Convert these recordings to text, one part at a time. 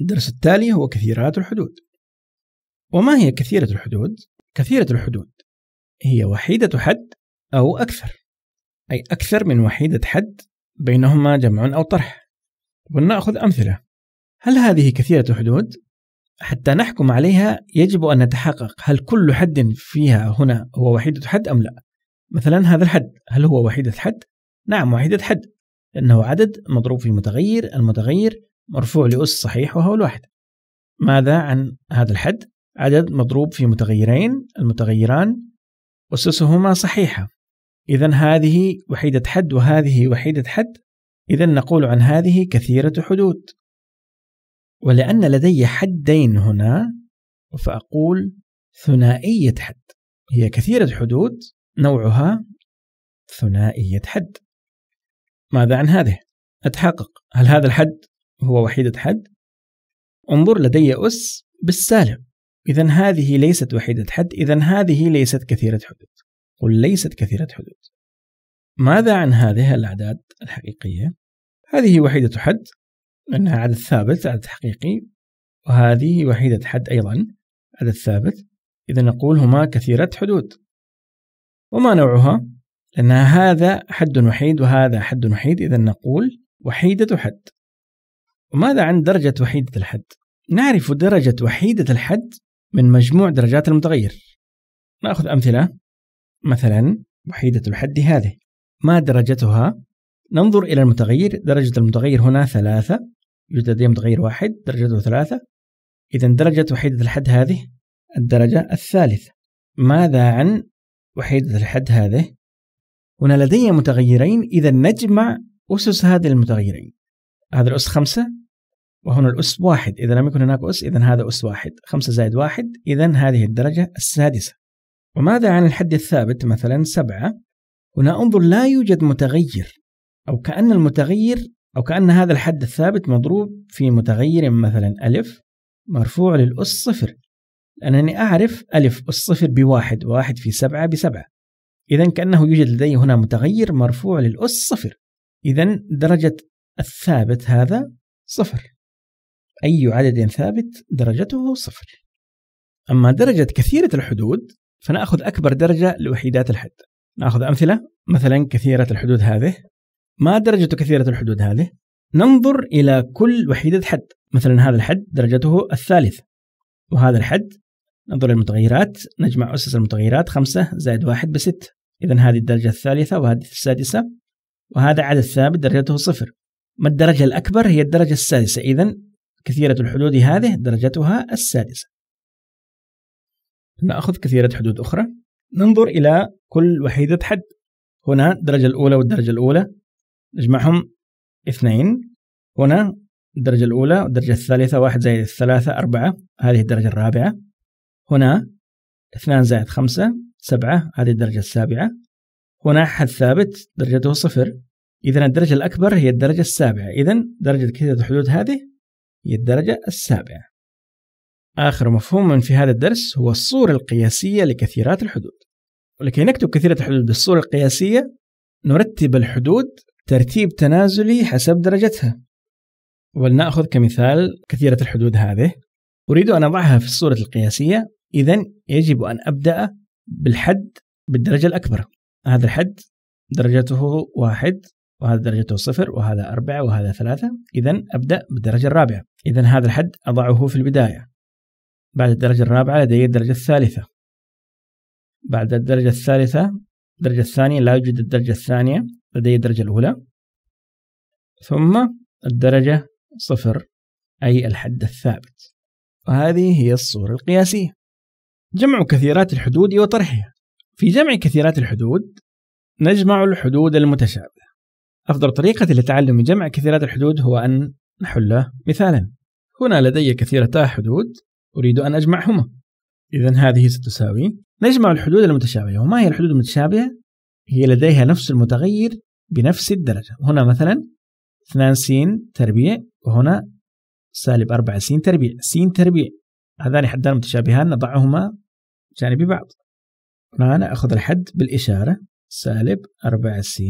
الدرس التالي هو كثيرات الحدود وما هي كثيرة الحدود؟ كثيرة الحدود هي وحيدة حد أو أكثر أي أكثر من وحيدة حد بينهما جمع أو طرح ولنأخذ أمثلة هل هذه كثيرة الحدود؟ حتى نحكم عليها يجب أن نتحقق هل كل حد فيها هنا هو وحيدة حد أم لا مثلا هذا الحد هل هو وحيدة حد؟ نعم وحيدة حد لأنه عدد مضروب في متغير المتغير مرفوع لأس صحيح وهو الواحد ماذا عن هذا الحد؟ عدد مضروب في متغيرين المتغيران أسسهما صحيحة إذا هذه وحيدة حد وهذه وحيدة حد إذا نقول عن هذه كثيرة حدود ولأن لدي حدين هنا فأقول ثنائية حد هي كثيرة حدود نوعها ثنائية حد ماذا عن هذه؟ أتحقق هل هذا الحد هو وحيدة حد انظر لدي أس بالسالب إذا هذه ليست وحيدة حد إذا هذه ليست كثيرة حدود قل ليست كثيرة حدود ماذا عن هذه الأعداد الحقيقية؟ هذه وحيدة حد لأنها عدد ثابت عدد حقيقي وهذه وحيدة حد أيضا عدد ثابت إذا نقول هما كثيرة حدود وما نوعها؟ لأن هذا حد وحيد وهذا حد وحيد إذا نقول وحيدة حد وماذا عن درجة وحيدة الحد؟ نعرف درجة وحيدة الحد من مجموع درجات المتغير نأخذ أمثلة مثلا وحيدة الحد هذه ما درجتها؟ ننظر إلى المتغير درجة المتغير هنا ثلاثة يوجد لدي متغير واحد درجته ثلاثة إذا درجة وحيدة الحد هذه الدرجة الثالثة ماذا عن وحيدة الحد هذه؟ هنا لدي متغيرين إذا نجمع أسس هذه المتغيرين هذا الأس خمسة وهنا الأس واحد إذا لم يكن هناك أس إذا هذا أس واحد خمسة زائد واحد إذا هذه الدرجة السادسة وماذا عن الحد الثابت مثلا سبعة هنا انظر لا يوجد متغير أو كأن المتغير أو كأن هذا الحد الثابت مضروب في متغير مثلا ألف مرفوع للأس صفر لأنني أعرف ألف أس صفر بواحد واحد في سبعة بسبعة إذا كأنه يوجد لدي هنا متغير مرفوع للأس صفر إذا درجة الثابت هذا صفر أي عدد ثابت درجته صفر أما درجة كثيرة الحدود فنأخذ أكبر درجة لوحيدات الحد نأخذ أمثلة مثلا كثيرة الحدود هذه ما درجة كثيرة الحدود هذه؟ ننظر إلى كل وحيدة حد مثلا هذا الحد درجته الثالثة وهذا الحد ننظر المتغيرات نجمع أسس المتغيرات 5 زائد 1 بستة إذا هذه الدرجة الثالثة وهذه السادسة وهذا عدد ثابت درجته صفر ما الدرجة الأكبر هي الدرجة السادسة إذا كثيرة الحدود هذه درجتها السادسة نأخذ كثيرة حدود أخرى ننظر إلى كل وحيدة حد هنا الدرجة الأولى والدرجة الأولى نجمعهم اثنين هنا الدرجة الأولى والدرجة الثالثة واحد زائد الثلاثة أربعة هذه الدرجة الرابعة هنا اثنان زائد خمسة سبعة هذه الدرجة السابعة هنا حد ثابت درجته صفر إذا الدرجة الأكبر هي الدرجة السابعة، إذا درجة كثيرة الحدود هذه هي الدرجة السابعة. آخر مفهوم في هذا الدرس هو الصورة القياسية لكثيرات الحدود. ولكي نكتب كثيرة الحدود بالصورة القياسية، نرتب الحدود ترتيب تنازلي حسب درجتها. ولنأخذ كمثال كثيرة الحدود هذه. أريد أن أضعها في الصورة القياسية، إذا يجب أن أبدأ بالحد بالدرجة الأكبر. هذا الحد درجته واحد وهذا درجته صفر وهذا أربعة وهذا ثلاثة إذا أبدأ بالدرجة الرابعة إذا هذا الحد أضعه في البداية بعد الدرجة الرابعة لدي الدرجة الثالثة بعد الدرجة الثالثة الدرجة الثانية لا يوجد الدرجة الثانية لدي الدرجة الأولى ثم الدرجة صفر أي الحد الثابت وهذه هي الصورة القياسية جمع كثيرات الحدود وطرحها في جمع كثيرات الحدود نجمع الحدود المتشابهة أفضل طريقة لتعلم جمع كثيرات الحدود هو أن نحل مثالا هنا لدي كثيرتا حدود أريد أن أجمعهما إذا هذه ستساوي نجمع الحدود المتشابهة وما هي الحدود المتشابهة؟ هي لديها نفس المتغير بنفس الدرجة هنا مثلا 2 س تربيع وهنا سالب 4 س تربيع س تربيع هذان حدان متشابهان نضعهما جانبي بعض هنا نأخذ الحد بالإشارة سالب 4 س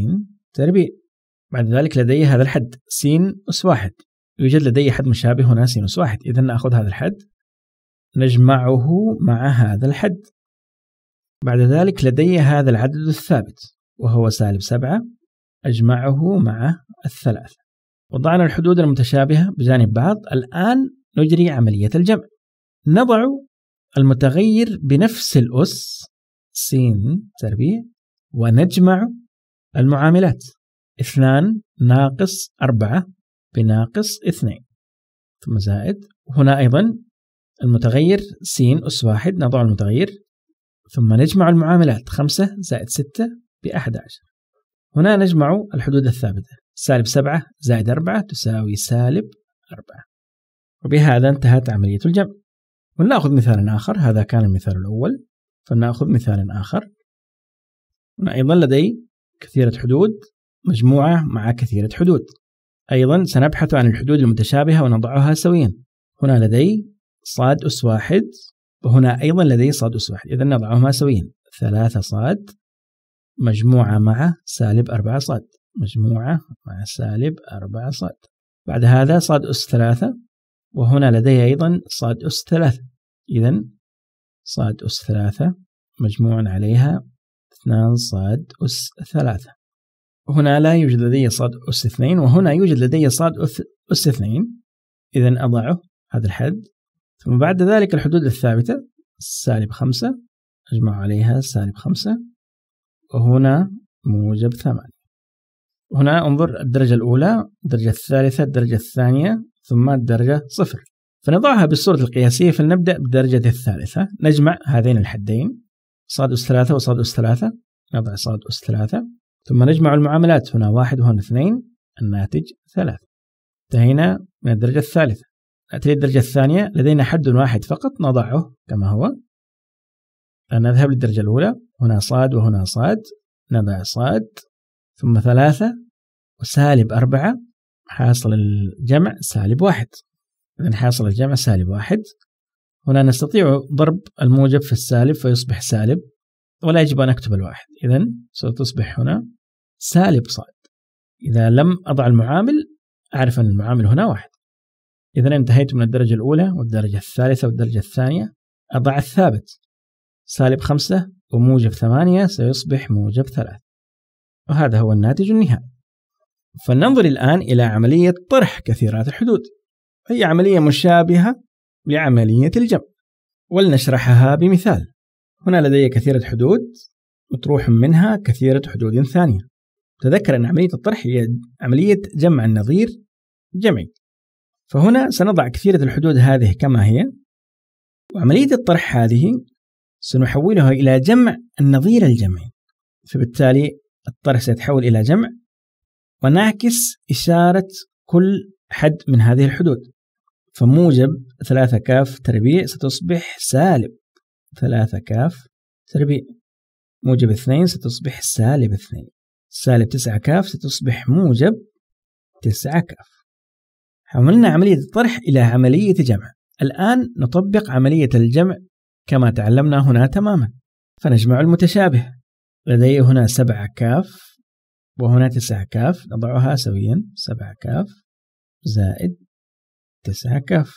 تربيع بعد ذلك لدي هذا الحد س أس واحد يوجد لدي حد مشابه هنا س أس واحد إذا نأخذ هذا الحد نجمعه مع هذا الحد بعد ذلك لدي هذا العدد الثابت وهو سالب سبعة أجمعه مع الثلاثة وضعنا الحدود المتشابهة بجانب بعض الآن نجري عملية الجمع نضع المتغير بنفس الأس س تربيع ونجمع المعاملات 2 ناقص 4 بناقص 2 ثم زائد هنا أيضا المتغير س أس واحد نضع المتغير ثم نجمع المعاملات 5 زائد 6 ب 11 هنا نجمع الحدود الثابتة سالب 7 زائد 4 تساوي سالب 4 وبهذا انتهت عملية الجمع ولنأخذ مثالا آخر هذا كان المثال الأول فلنأخذ مثالا آخر هنا أيضا لدي كثيرة حدود مجموعة مع كثيرة حدود. أيضا سنبحث عن الحدود المتشابهة ونضعها سويا. هنا لدي صاد أس واحد وهنا أيضا لدي صاد أس واحد إذا نضعهما سويا ثلاثة صاد مجموعة مع سالب أربعة صاد مجموعة مع سالب أربعة صاد بعد هذا صاد أس ثلاثة وهنا لدي أيضا صاد أس ثلاثة إذا صاد أس ثلاثة مجموع عليها اثنان صاد أس ثلاثة هنا لا يوجد لدي صاد أس اثنين وهنا يوجد لدي صاد أس اثنين إذا أضعه هذا الحد ثم بعد ذلك الحدود الثابتة سالب خمسة أجمع عليها سالب خمسة وهنا موجب ثمانية هنا انظر الدرجة الأولى الدرجة الثالثة الدرجة الثانية ثم الدرجة صفر فنضعها بالصورة القياسية فلنبدأ بالدرجة الثالثة نجمع هذين الحدين صاد أس ثلاثة وصاد أس ثلاثة نضع صاد أس ثلاثة ثم نجمع المعاملات هنا واحد وهنا اثنين الناتج ثلاثة انتهينا من الدرجة الثالثة نأتي للدرجة الثانية لدينا حد واحد فقط نضعه كما هو نذهب للدرجة الأولى هنا صاد وهنا صاد نضع صاد ثم ثلاثة وسالب أربعة حاصل الجمع سالب واحد إذا حاصل الجمع سالب واحد هنا نستطيع ضرب الموجب في السالب فيصبح سالب ولا يجب أن أكتب الواحد إذا ستصبح هنا سالب صاد إذا لم أضع المعامل أعرف أن المعامل هنا واحد إذا انتهيت من الدرجة الأولى والدرجة الثالثة والدرجة الثانية أضع الثابت سالب خمسة وموجب ثمانية سيصبح موجب ثلاثة وهذا هو الناتج النهائي فلننظر الآن إلى عملية طرح كثيرات الحدود هي عملية مشابهة لعملية الجمع ولنشرحها بمثال هنا لدي كثيرة حدود مطروح منها كثيرة حدود ثانية تذكر أن عملية الطرح هي عملية جمع النظير جمعي فهنا سنضع كثيرة الحدود هذه كما هي وعملية الطرح هذه سنحولها إلى جمع النظير الجمعي فبالتالي الطرح سيتحول إلى جمع ونعكس إشارة كل حد من هذه الحدود فموجب ثلاثة كاف تربيع ستصبح سالب ثلاثة كاف تربيع موجب اثنين ستصبح سالب اثنين سالب تسعة كاف ستصبح موجب تسعة كاف حملنا عملية الطرح إلى عملية جمع الآن نطبق عملية الجمع كما تعلمنا هنا تماما فنجمع المتشابه لدي هنا سبعة كاف وهنا تسعة كاف نضعها سويا سبعة كاف زائد تسعة كاف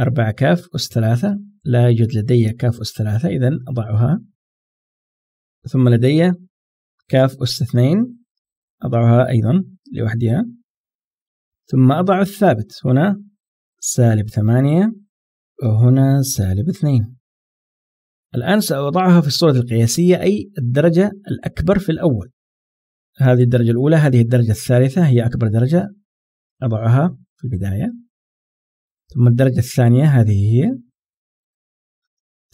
أربعة كاف أس ثلاثة لا يوجد لدي كاف أس ثلاثة إذا أضعها ثم لدي كاف أس اثنين أضعها أيضا لوحدها ثم أضع الثابت هنا سالب ثمانية وهنا سالب اثنين الآن سأضعها في الصورة القياسية أي الدرجة الأكبر في الأول هذه الدرجة الأولى هذه الدرجة الثالثة هي أكبر درجة أضعها في البداية ثم الدرجة الثانية هذه هي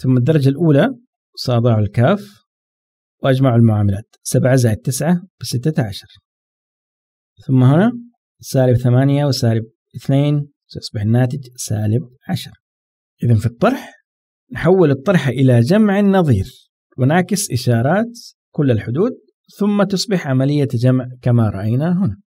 ثم الدرجة الأولى سأضع الكاف وأجمع المعاملات سبعة زائد تسعة بستة عشر ثم هنا سالب ثمانية وسالب اثنين سيصبح الناتج سالب عشر إذا في الطرح نحول الطرح إلى جمع نظير ونعكس إشارات كل الحدود ثم تصبح عملية جمع كما رأينا هنا